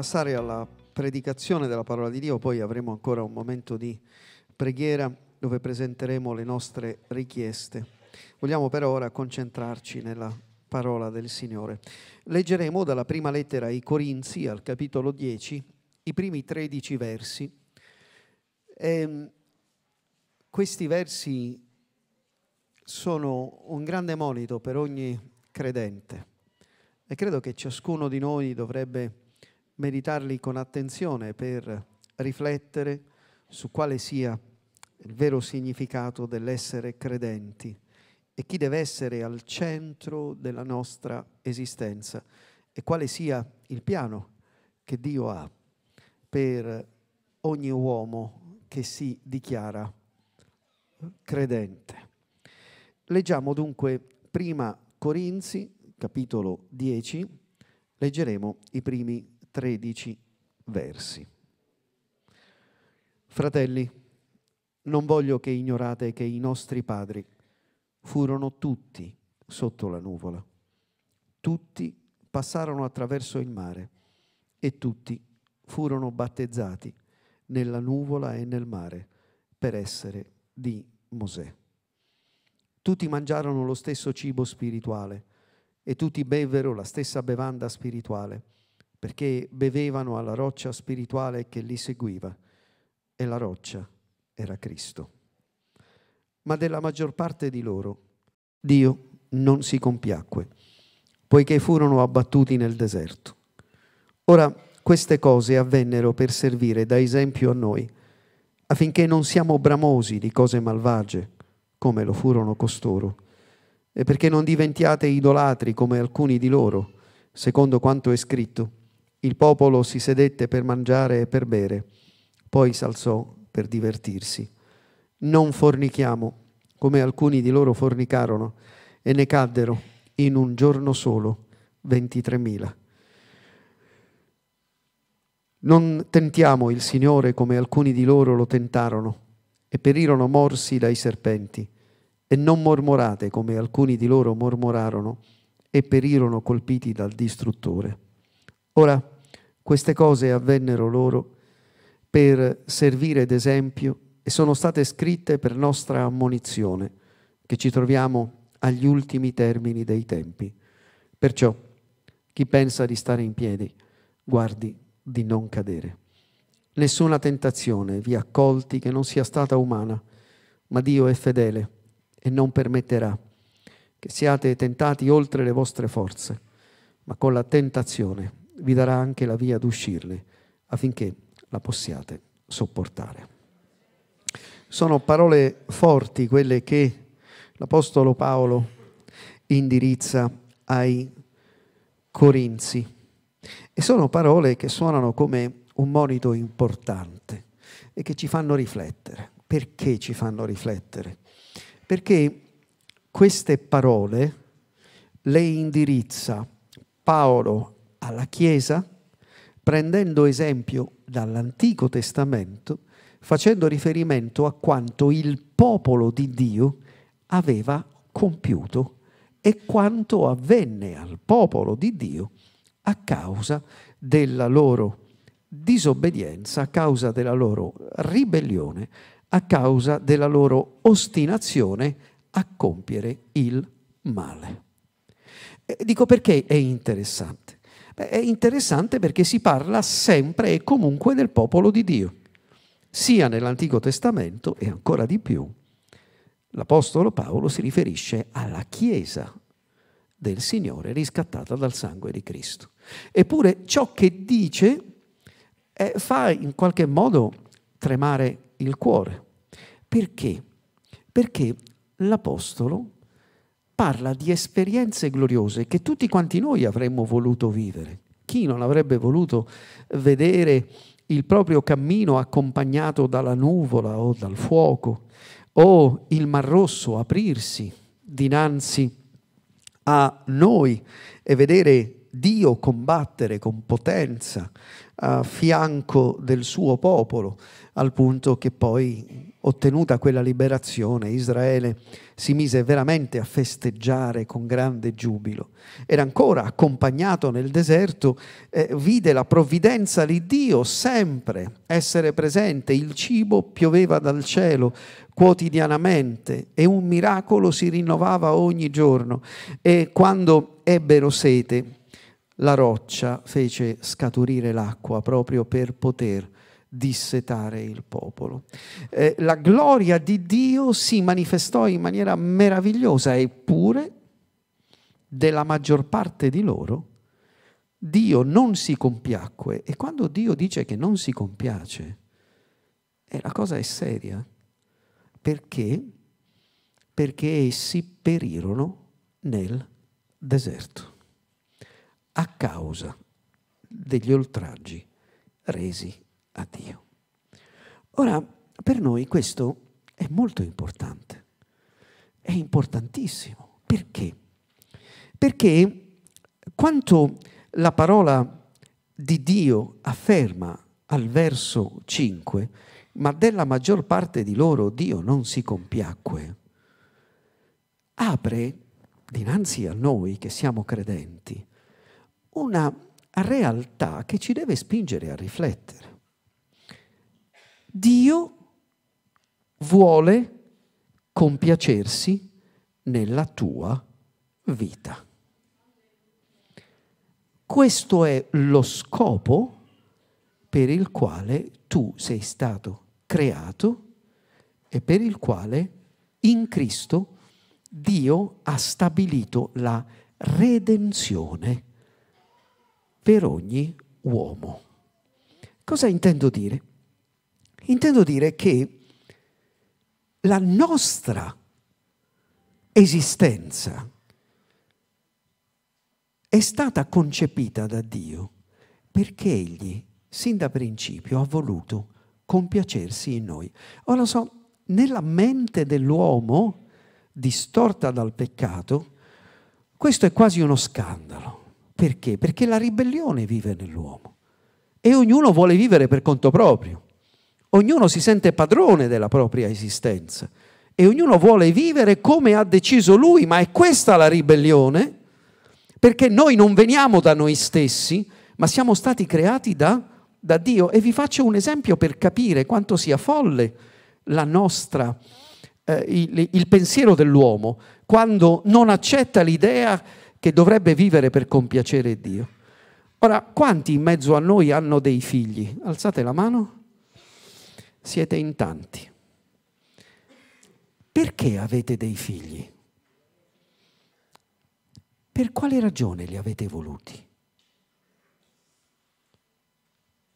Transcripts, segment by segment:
passare alla predicazione della parola di Dio, poi avremo ancora un momento di preghiera dove presenteremo le nostre richieste. Vogliamo per ora concentrarci nella parola del Signore. Leggeremo dalla prima lettera ai Corinzi, al capitolo 10, i primi 13 versi. E ehm, questi versi sono un grande monito per ogni credente e credo che ciascuno di noi dovrebbe meditarli con attenzione per riflettere su quale sia il vero significato dell'essere credenti e chi deve essere al centro della nostra esistenza e quale sia il piano che Dio ha per ogni uomo che si dichiara credente. Leggiamo dunque prima Corinzi, capitolo 10, leggeremo i primi 13 versi. Fratelli, non voglio che ignorate che i nostri padri furono tutti sotto la nuvola, tutti passarono attraverso il mare e tutti furono battezzati nella nuvola e nel mare per essere di Mosè. Tutti mangiarono lo stesso cibo spirituale e tutti bevvero la stessa bevanda spirituale perché bevevano alla roccia spirituale che li seguiva e la roccia era Cristo. Ma della maggior parte di loro Dio non si compiacque, poiché furono abbattuti nel deserto. Ora, queste cose avvennero per servire da esempio a noi, affinché non siamo bramosi di cose malvagie, come lo furono costoro, e perché non diventiate idolatri come alcuni di loro, secondo quanto è scritto il popolo si sedette per mangiare e per bere, poi s'alzò per divertirsi. Non fornichiamo, come alcuni di loro fornicarono, e ne caddero in un giorno solo 23.000. Non tentiamo il Signore come alcuni di loro lo tentarono e perirono morsi dai serpenti, e non mormorate come alcuni di loro mormorarono e perirono colpiti dal distruttore. Ora, queste cose avvennero loro per servire d'esempio e sono state scritte per nostra ammonizione, che ci troviamo agli ultimi termini dei tempi. Perciò, chi pensa di stare in piedi, guardi di non cadere. Nessuna tentazione vi accolti che non sia stata umana, ma Dio è fedele e non permetterà che siate tentati oltre le vostre forze, ma con la tentazione vi darà anche la via ad uscirne affinché la possiate sopportare. Sono parole forti quelle che l'Apostolo Paolo indirizza ai Corinzi e sono parole che suonano come un monito importante e che ci fanno riflettere. Perché ci fanno riflettere? Perché queste parole le indirizza Paolo alla Chiesa, prendendo esempio dall'Antico Testamento, facendo riferimento a quanto il popolo di Dio aveva compiuto e quanto avvenne al popolo di Dio a causa della loro disobbedienza, a causa della loro ribellione, a causa della loro ostinazione a compiere il male. Dico perché è interessante? è interessante perché si parla sempre e comunque del popolo di Dio, sia nell'Antico Testamento e ancora di più. L'Apostolo Paolo si riferisce alla Chiesa del Signore riscattata dal sangue di Cristo. Eppure ciò che dice eh, fa in qualche modo tremare il cuore. Perché? Perché l'Apostolo parla di esperienze gloriose che tutti quanti noi avremmo voluto vivere. Chi non avrebbe voluto vedere il proprio cammino accompagnato dalla nuvola o dal fuoco o il Mar Rosso aprirsi dinanzi a noi e vedere Dio combattere con potenza a fianco del suo popolo, al punto che poi, ottenuta quella liberazione, Israele si mise veramente a festeggiare con grande giubilo. Era ancora accompagnato nel deserto, eh, vide la provvidenza di Dio sempre essere presente, il cibo pioveva dal cielo quotidianamente e un miracolo si rinnovava ogni giorno. E quando ebbero sete, la roccia fece scaturire l'acqua proprio per poter dissetare il popolo. Eh, la gloria di Dio si manifestò in maniera meravigliosa, eppure della maggior parte di loro Dio non si compiacque e quando Dio dice che non si compiace, eh, la cosa è seria. Perché? Perché essi perirono nel deserto a causa degli oltraggi resi a Dio. Ora, per noi questo è molto importante, è importantissimo. Perché? Perché quanto la parola di Dio afferma al verso 5, ma della maggior parte di loro Dio non si compiacque, apre dinanzi a noi che siamo credenti una realtà che ci deve spingere a riflettere. Dio vuole compiacersi nella tua vita. Questo è lo scopo per il quale tu sei stato creato e per il quale in Cristo Dio ha stabilito la redenzione per ogni uomo. Cosa intendo dire? Intendo dire che la nostra esistenza è stata concepita da Dio perché Egli, sin da principio, ha voluto compiacersi in noi. Ora lo so, nella mente dell'uomo, distorta dal peccato, questo è quasi uno scandalo. Perché? Perché la ribellione vive nell'uomo e ognuno vuole vivere per conto proprio. Ognuno si sente padrone della propria esistenza e ognuno vuole vivere come ha deciso lui, ma è questa la ribellione perché noi non veniamo da noi stessi, ma siamo stati creati da, da Dio. E vi faccio un esempio per capire quanto sia folle nostra, eh, il, il pensiero dell'uomo quando non accetta l'idea che che dovrebbe vivere per compiacere Dio. Ora, quanti in mezzo a noi hanno dei figli? Alzate la mano. Siete in tanti. Perché avete dei figli? Per quale ragione li avete voluti?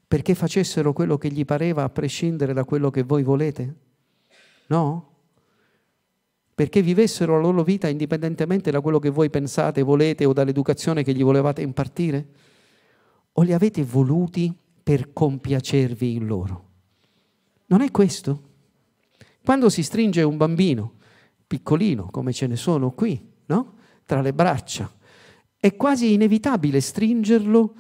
Perché facessero quello che gli pareva a prescindere da quello che voi volete? No? perché vivessero la loro vita indipendentemente da quello che voi pensate, volete o dall'educazione che gli volevate impartire? O li avete voluti per compiacervi in loro? Non è questo? Quando si stringe un bambino, piccolino come ce ne sono qui, no? tra le braccia, è quasi inevitabile stringerlo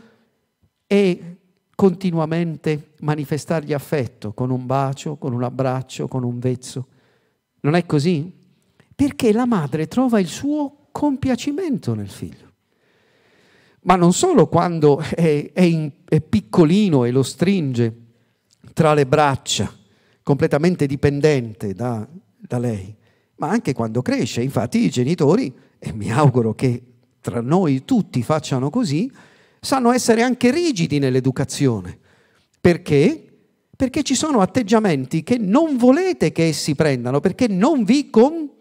e continuamente manifestargli affetto con un bacio, con un abbraccio, con un vezzo. Non è così? perché la madre trova il suo compiacimento nel figlio. Ma non solo quando è, è, in, è piccolino e lo stringe tra le braccia, completamente dipendente da, da lei, ma anche quando cresce. Infatti i genitori, e mi auguro che tra noi tutti facciano così, sanno essere anche rigidi nell'educazione. Perché? Perché ci sono atteggiamenti che non volete che essi prendano, perché non vi conviene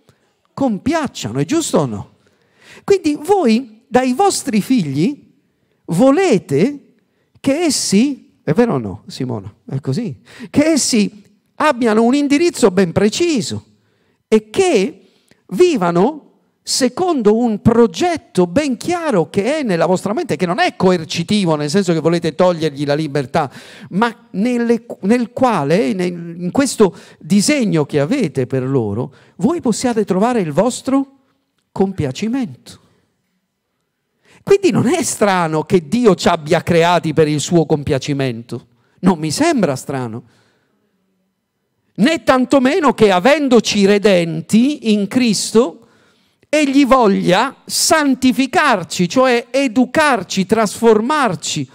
compiacciano, è giusto o no? Quindi voi dai vostri figli volete che essi, è vero o no Simona? È così, che essi abbiano un indirizzo ben preciso e che vivano secondo un progetto ben chiaro che è nella vostra mente, che non è coercitivo, nel senso che volete togliergli la libertà, ma nelle, nel quale, nel, in questo disegno che avete per loro, voi possiate trovare il vostro compiacimento. Quindi non è strano che Dio ci abbia creati per il suo compiacimento, non mi sembra strano né tantomeno che avendoci redenti in Cristo egli voglia santificarci, cioè educarci, trasformarci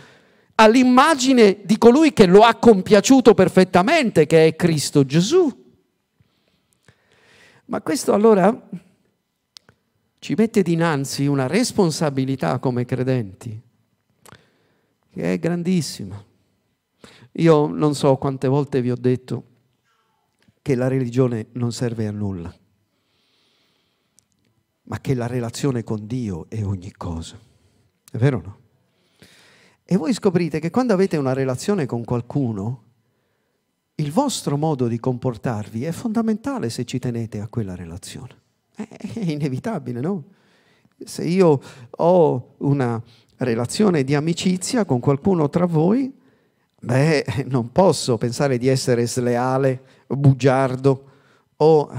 all'immagine di colui che lo ha compiaciuto perfettamente, che è Cristo Gesù. Ma questo allora ci mette dinanzi una responsabilità come credenti, che è grandissima. Io non so quante volte vi ho detto che la religione non serve a nulla ma che la relazione con Dio è ogni cosa. È vero o no? E voi scoprite che quando avete una relazione con qualcuno, il vostro modo di comportarvi è fondamentale se ci tenete a quella relazione. È inevitabile, no? Se io ho una relazione di amicizia con qualcuno tra voi, beh, non posso pensare di essere sleale, bugiardo o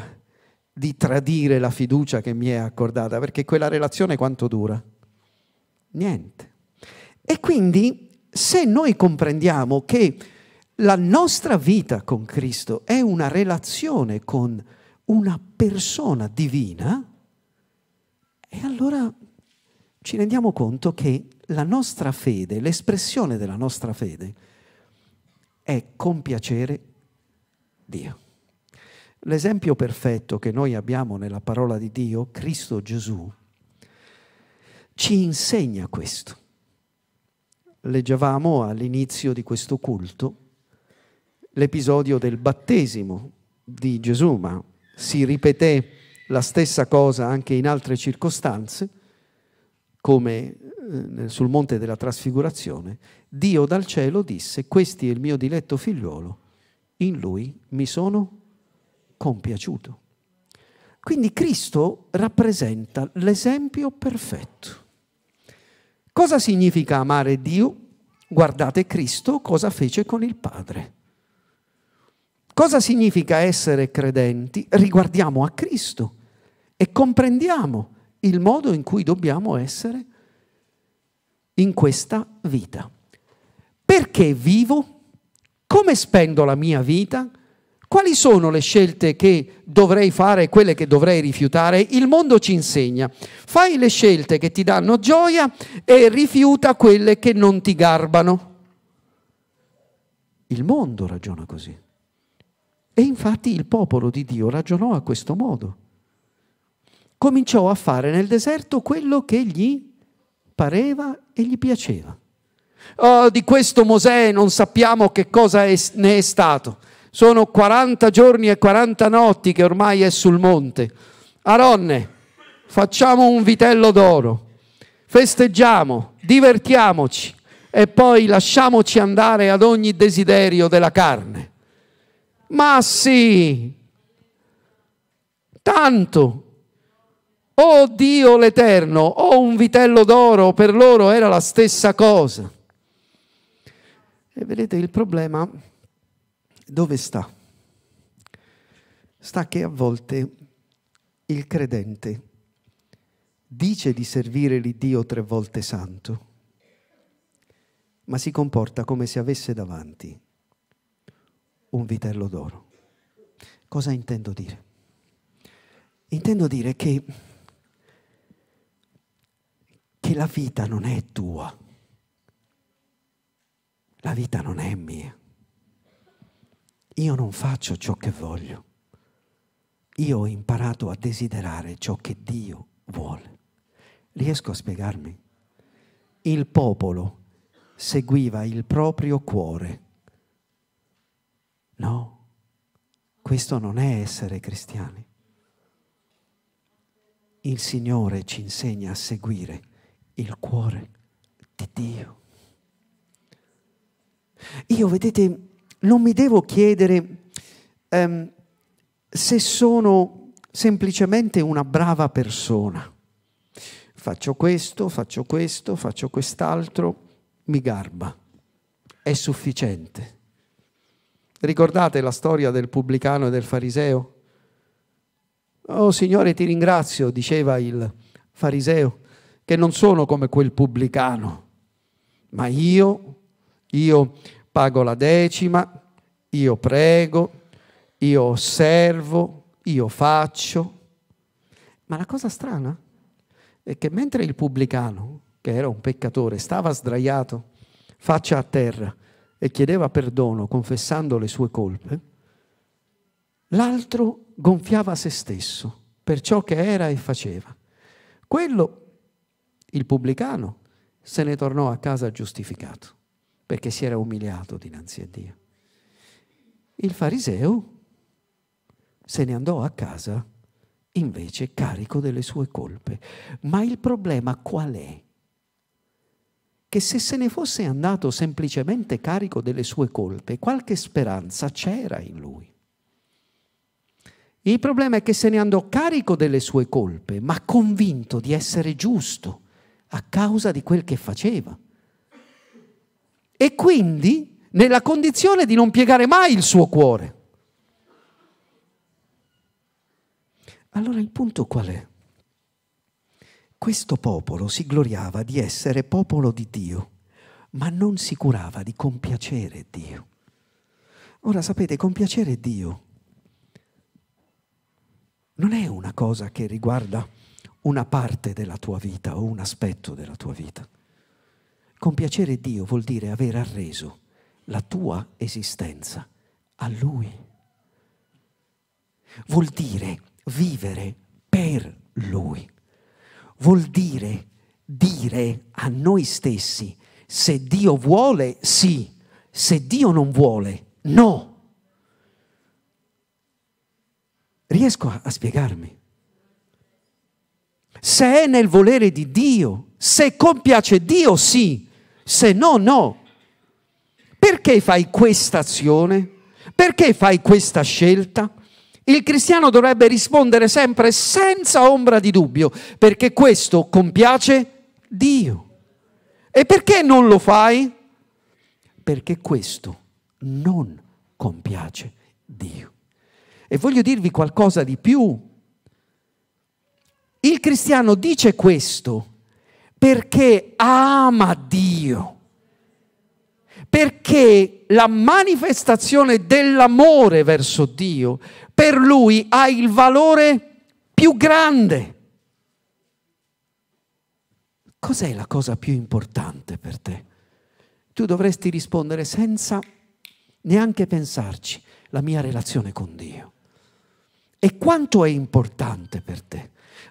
di tradire la fiducia che mi è accordata, perché quella relazione quanto dura? Niente. E quindi se noi comprendiamo che la nostra vita con Cristo è una relazione con una persona divina, e allora ci rendiamo conto che la nostra fede, l'espressione della nostra fede, è compiacere Dio. L'esempio perfetto che noi abbiamo nella parola di Dio, Cristo Gesù, ci insegna questo. Leggevamo all'inizio di questo culto l'episodio del battesimo di Gesù, ma si ripeté la stessa cosa anche in altre circostanze, come eh, sul monte della trasfigurazione, Dio dal cielo disse, questo è il mio diletto figliuolo, in lui mi sono compiaciuto. Quindi Cristo rappresenta l'esempio perfetto. Cosa significa amare Dio? Guardate Cristo cosa fece con il Padre. Cosa significa essere credenti? Riguardiamo a Cristo e comprendiamo il modo in cui dobbiamo essere in questa vita. Perché vivo? Come spendo la mia vita? Quali sono le scelte che dovrei fare e quelle che dovrei rifiutare? Il mondo ci insegna. Fai le scelte che ti danno gioia e rifiuta quelle che non ti garbano. Il mondo ragiona così. E infatti il popolo di Dio ragionò a questo modo. Cominciò a fare nel deserto quello che gli pareva e gli piaceva. Oh, di questo Mosè non sappiamo che cosa è, ne è stato. Sono 40 giorni e 40 notti che ormai è sul monte. Aronne, facciamo un vitello d'oro, festeggiamo, divertiamoci e poi lasciamoci andare ad ogni desiderio della carne. Ma sì, tanto, oh Dio l'Eterno, o oh un vitello d'oro, per loro era la stessa cosa. E vedete il problema dove sta? Sta che a volte il credente dice di servire l'Iddio tre volte santo, ma si comporta come se avesse davanti un vitello d'oro. Cosa intendo dire? Intendo dire che, che la vita non è tua, la vita non è mia io non faccio ciò che voglio, io ho imparato a desiderare ciò che Dio vuole. Riesco a spiegarmi? Il popolo seguiva il proprio cuore. No, questo non è essere cristiani. Il Signore ci insegna a seguire il cuore di Dio. Io, vedete, non mi devo chiedere ehm, se sono semplicemente una brava persona. Faccio questo, faccio questo, faccio quest'altro, mi garba. È sufficiente. Ricordate la storia del pubblicano e del fariseo? Oh Signore, ti ringrazio, diceva il fariseo, che non sono come quel pubblicano, ma io, io pago la decima, io prego, io osservo, io faccio. Ma la cosa strana è che mentre il pubblicano, che era un peccatore, stava sdraiato faccia a terra e chiedeva perdono confessando le sue colpe, l'altro gonfiava se stesso per ciò che era e faceva. Quello, il pubblicano, se ne tornò a casa giustificato perché si era umiliato dinanzi a Dio. Il fariseo se ne andò a casa invece carico delle sue colpe. Ma il problema qual è? Che se se ne fosse andato semplicemente carico delle sue colpe, qualche speranza c'era in lui. Il problema è che se ne andò carico delle sue colpe, ma convinto di essere giusto a causa di quel che faceva e quindi nella condizione di non piegare mai il suo cuore. Allora il punto qual è? Questo popolo si gloriava di essere popolo di Dio, ma non si curava di compiacere Dio. Ora sapete, compiacere Dio non è una cosa che riguarda una parte della tua vita o un aspetto della tua vita. Compiacere Dio vuol dire aver arreso la tua esistenza a Lui. Vuol dire vivere per Lui. Vuol dire dire a noi stessi, se Dio vuole sì, se Dio non vuole no. Riesco a, a spiegarmi? Se è nel volere di Dio, se compiace Dio sì, se no no. Perché fai questa azione? Perché fai questa scelta? Il cristiano dovrebbe rispondere sempre senza ombra di dubbio, perché questo compiace Dio. E perché non lo fai? Perché questo non compiace Dio. E voglio dirvi qualcosa di più. Il cristiano dice questo perché ama Dio. Perché la manifestazione dell'amore verso Dio per lui ha il valore più grande. Cos'è la cosa più importante per te? Tu dovresti rispondere senza neanche pensarci la mia relazione con Dio. E quanto è importante per te?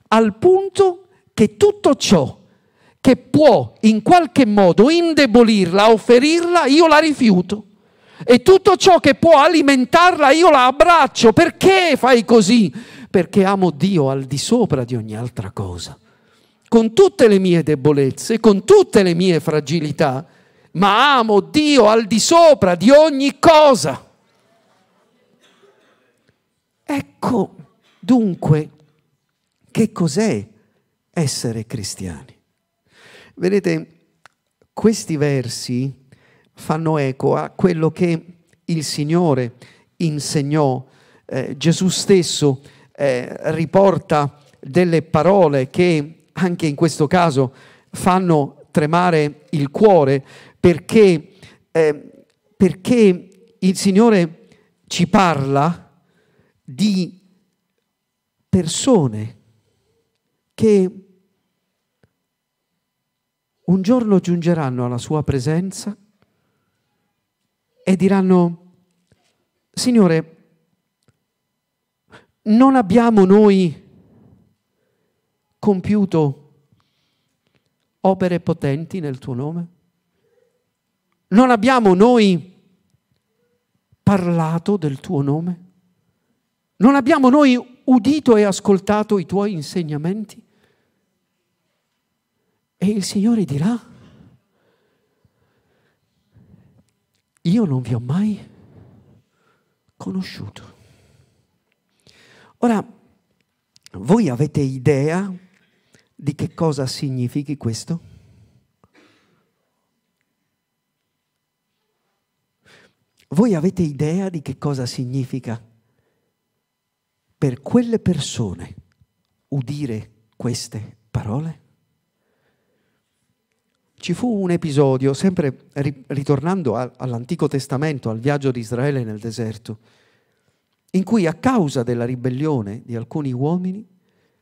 Al punto che tutto ciò che può in qualche modo indebolirla o ferirla, io la rifiuto. E tutto ciò che può alimentarla io la abbraccio. Perché fai così? Perché amo Dio al di sopra di ogni altra cosa. Con tutte le mie debolezze, con tutte le mie fragilità, ma amo Dio al di sopra di ogni cosa. Ecco dunque che cos'è essere cristiani. Vedete, questi versi fanno eco a quello che il Signore insegnò. Eh, Gesù stesso eh, riporta delle parole che anche in questo caso fanno tremare il cuore perché, eh, perché il Signore ci parla di persone che un giorno giungeranno alla sua presenza e diranno, Signore, non abbiamo noi compiuto opere potenti nel tuo nome? Non abbiamo noi parlato del tuo nome? Non abbiamo noi udito e ascoltato i tuoi insegnamenti? E il Signore dirà, io non vi ho mai conosciuto. Ora, voi avete idea di che cosa significhi questo? Voi avete idea di che cosa significa per quelle persone udire queste parole? ci fu un episodio, sempre ritornando all'Antico Testamento, al viaggio di Israele nel deserto, in cui a causa della ribellione di alcuni uomini,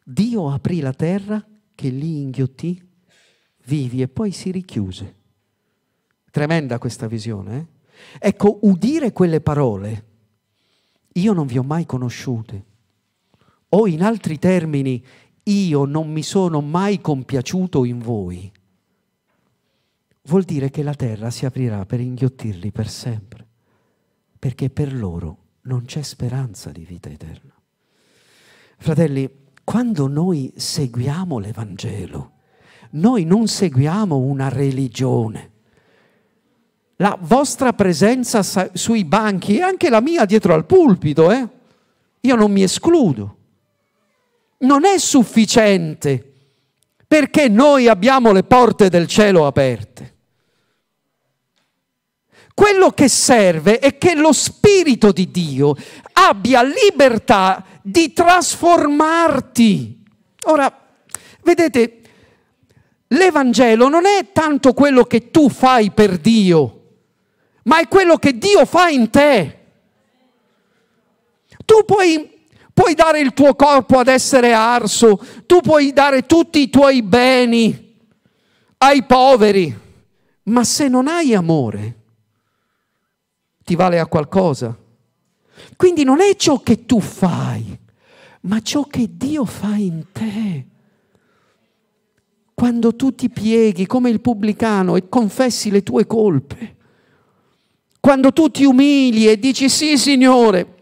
Dio aprì la terra che li inghiottì vivi e poi si richiuse. Tremenda questa visione. Eh? Ecco, udire quelle parole, io non vi ho mai conosciute. O in altri termini, io non mi sono mai compiaciuto in voi vuol dire che la terra si aprirà per inghiottirli per sempre, perché per loro non c'è speranza di vita eterna. Fratelli, quando noi seguiamo l'Evangelo, noi non seguiamo una religione. La vostra presenza sui banchi e anche la mia dietro al pulpito, eh? io non mi escludo, non è sufficiente perché noi abbiamo le porte del cielo aperte. Quello che serve è che lo Spirito di Dio abbia libertà di trasformarti. Ora, vedete, l'Evangelo non è tanto quello che tu fai per Dio, ma è quello che Dio fa in te. Tu puoi puoi dare il tuo corpo ad essere arso, tu puoi dare tutti i tuoi beni ai poveri, ma se non hai amore, ti vale a qualcosa. Quindi non è ciò che tu fai, ma ciò che Dio fa in te. Quando tu ti pieghi come il pubblicano e confessi le tue colpe, quando tu ti umili e dici sì Signore,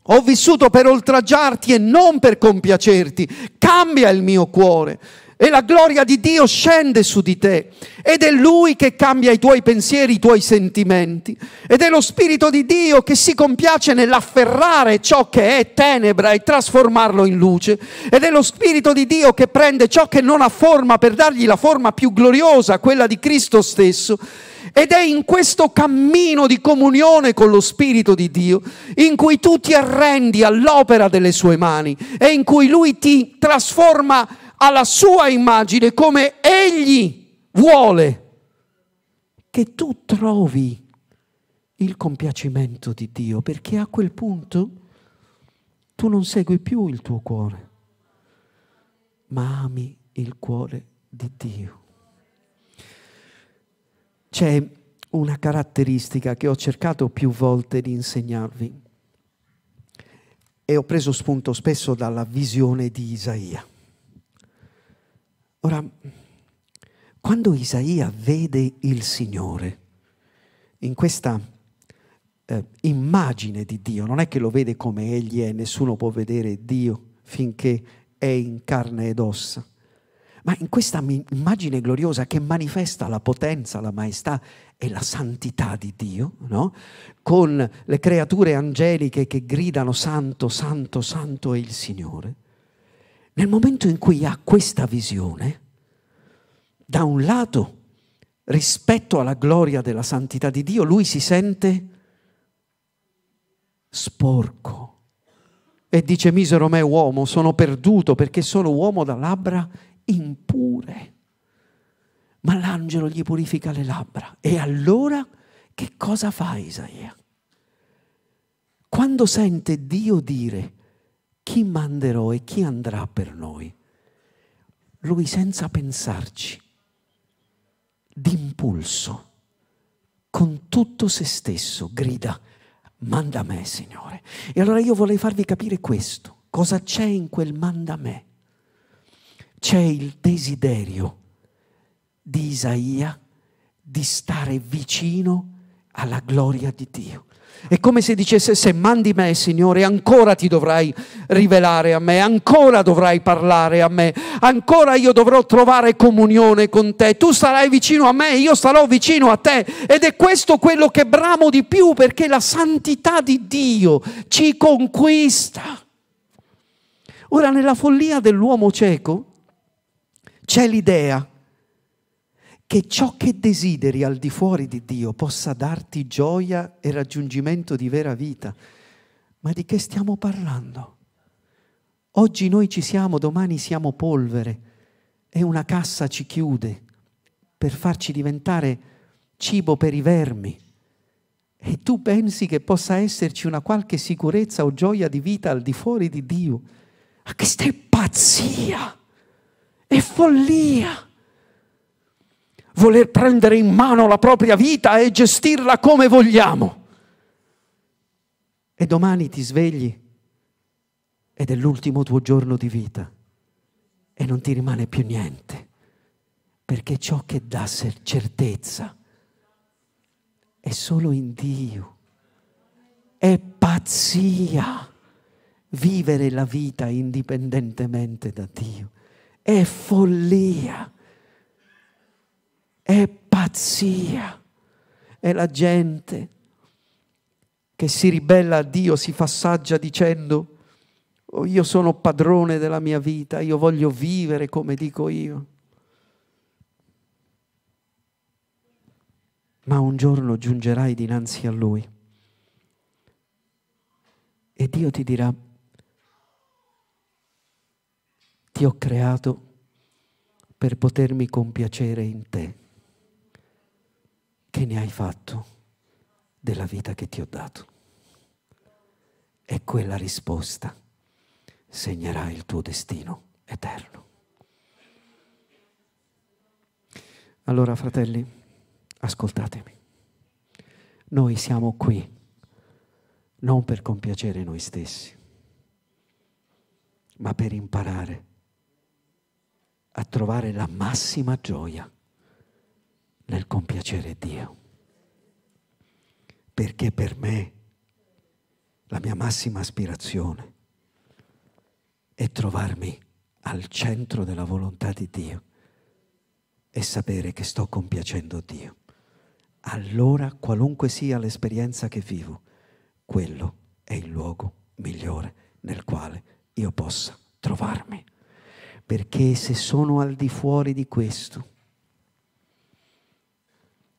ho vissuto per oltraggiarti e non per compiacerti, cambia il mio cuore e la gloria di Dio scende su di te ed è Lui che cambia i tuoi pensieri, i tuoi sentimenti ed è lo Spirito di Dio che si compiace nell'afferrare ciò che è tenebra e trasformarlo in luce ed è lo Spirito di Dio che prende ciò che non ha forma per dargli la forma più gloriosa, quella di Cristo stesso ed è in questo cammino di comunione con lo Spirito di Dio in cui tu ti arrendi all'opera delle sue mani e in cui Lui ti trasforma alla sua immagine come egli vuole che tu trovi il compiacimento di Dio, perché a quel punto tu non segui più il tuo cuore, ma ami il cuore di Dio. C'è una caratteristica che ho cercato più volte di insegnarvi e ho preso spunto spesso dalla visione di Isaia. Ora, quando Isaia vede il Signore in questa eh, immagine di Dio, non è che lo vede come egli è, nessuno può vedere Dio finché è in carne ed ossa, ma in questa immagine gloriosa che manifesta la potenza, la maestà e la santità di Dio, no? con le creature angeliche che gridano santo, santo, santo è il Signore, nel momento in cui ha questa visione, da un lato, rispetto alla gloria della santità di Dio, lui si sente sporco e dice misero me uomo, sono perduto perché sono uomo da labbra impure. Ma l'angelo gli purifica le labbra. E allora che cosa fa Isaia? Quando sente Dio dire chi manderò e chi andrà per noi? Lui senza pensarci, d'impulso, con tutto se stesso, grida, manda me, Signore. E allora io vorrei farvi capire questo, cosa c'è in quel manda me? C'è il desiderio di Isaia di stare vicino alla gloria di Dio. È come se dicesse, se mandi me, Signore, ancora ti dovrai rivelare a me, ancora dovrai parlare a me, ancora io dovrò trovare comunione con te. Tu sarai vicino a me, io sarò vicino a te. Ed è questo quello che bramo di più, perché la santità di Dio ci conquista. Ora, nella follia dell'uomo cieco c'è l'idea che ciò che desideri al di fuori di Dio possa darti gioia e raggiungimento di vera vita. Ma di che stiamo parlando? Oggi noi ci siamo, domani siamo polvere e una cassa ci chiude per farci diventare cibo per i vermi. E tu pensi che possa esserci una qualche sicurezza o gioia di vita al di fuori di Dio? Ma questa è pazzia! È follia! voler prendere in mano la propria vita e gestirla come vogliamo. E domani ti svegli ed è l'ultimo tuo giorno di vita e non ti rimane più niente, perché ciò che dà certezza è solo in Dio. È pazzia vivere la vita indipendentemente da Dio. È follia è pazzia. È la gente che si ribella a Dio, si fa saggia dicendo oh, io sono padrone della mia vita, io voglio vivere come dico io. Ma un giorno giungerai dinanzi a Lui e Dio ti dirà ti ho creato per potermi compiacere in te che ne hai fatto della vita che ti ho dato? E quella risposta segnerà il tuo destino eterno. Allora, fratelli, ascoltatemi. Noi siamo qui non per compiacere noi stessi, ma per imparare a trovare la massima gioia nel compiacere Dio. Perché per me la mia massima aspirazione è trovarmi al centro della volontà di Dio e sapere che sto compiacendo Dio. Allora, qualunque sia l'esperienza che vivo, quello è il luogo migliore nel quale io possa trovarmi. Perché se sono al di fuori di questo,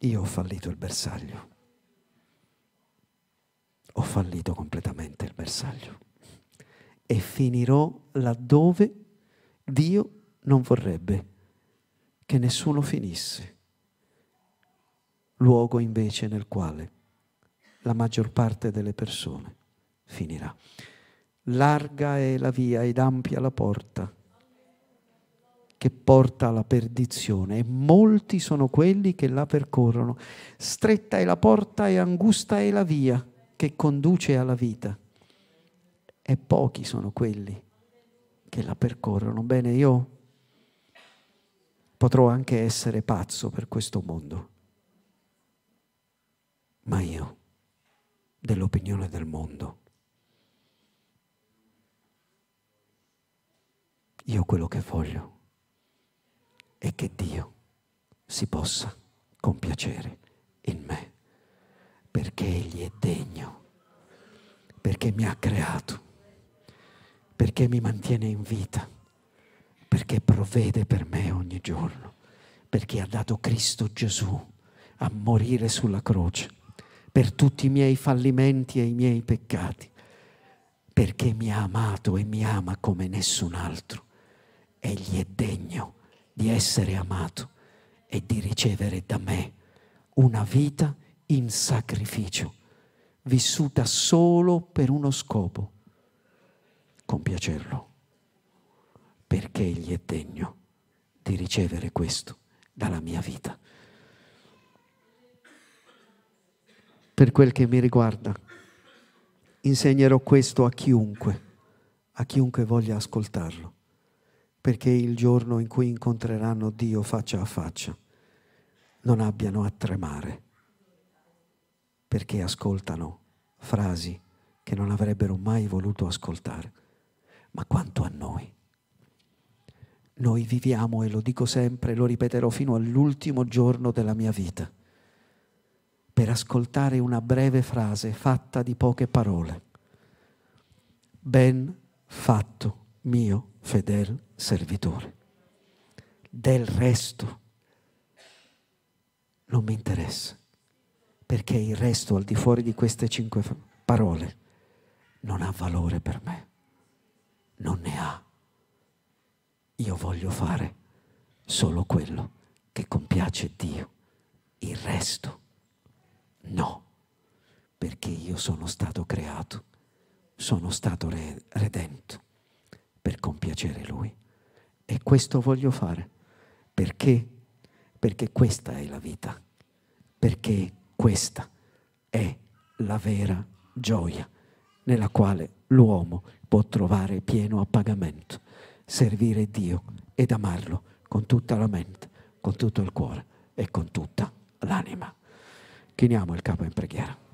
io ho fallito il bersaglio. Ho fallito completamente il bersaglio. E finirò laddove Dio non vorrebbe che nessuno finisse, luogo invece nel quale la maggior parte delle persone finirà. Larga è la via ed ampia la porta che porta alla perdizione e molti sono quelli che la percorrono. Stretta è la porta e angusta è la via che conduce alla vita e pochi sono quelli che la percorrono. Bene, io potrò anche essere pazzo per questo mondo, ma io dell'opinione del mondo. Io quello che voglio e che Dio si possa compiacere in me, perché Egli è degno, perché mi ha creato, perché mi mantiene in vita, perché provvede per me ogni giorno, perché ha dato Cristo Gesù a morire sulla croce per tutti i miei fallimenti e i miei peccati, perché mi ha amato e mi ama come nessun altro. Egli è degno di essere amato e di ricevere da me una vita in sacrificio, vissuta solo per uno scopo, compiacerlo, perché egli è degno di ricevere questo dalla mia vita. Per quel che mi riguarda, insegnerò questo a chiunque, a chiunque voglia ascoltarlo perché il giorno in cui incontreranno Dio faccia a faccia non abbiano a tremare, perché ascoltano frasi che non avrebbero mai voluto ascoltare. Ma quanto a noi? Noi viviamo, e lo dico sempre, lo ripeterò fino all'ultimo giorno della mia vita, per ascoltare una breve frase fatta di poche parole. Ben fatto, mio fedel servitore. Del resto non mi interessa, perché il resto al di fuori di queste cinque parole non ha valore per me, non ne ha. Io voglio fare solo quello che compiace Dio, il resto no, perché io sono stato creato, sono stato redento per compiacere Lui. E questo voglio fare. Perché? Perché questa è la vita. Perché questa è la vera gioia nella quale l'uomo può trovare pieno appagamento, servire Dio ed amarlo con tutta la mente, con tutto il cuore e con tutta l'anima. Chiniamo il capo in preghiera.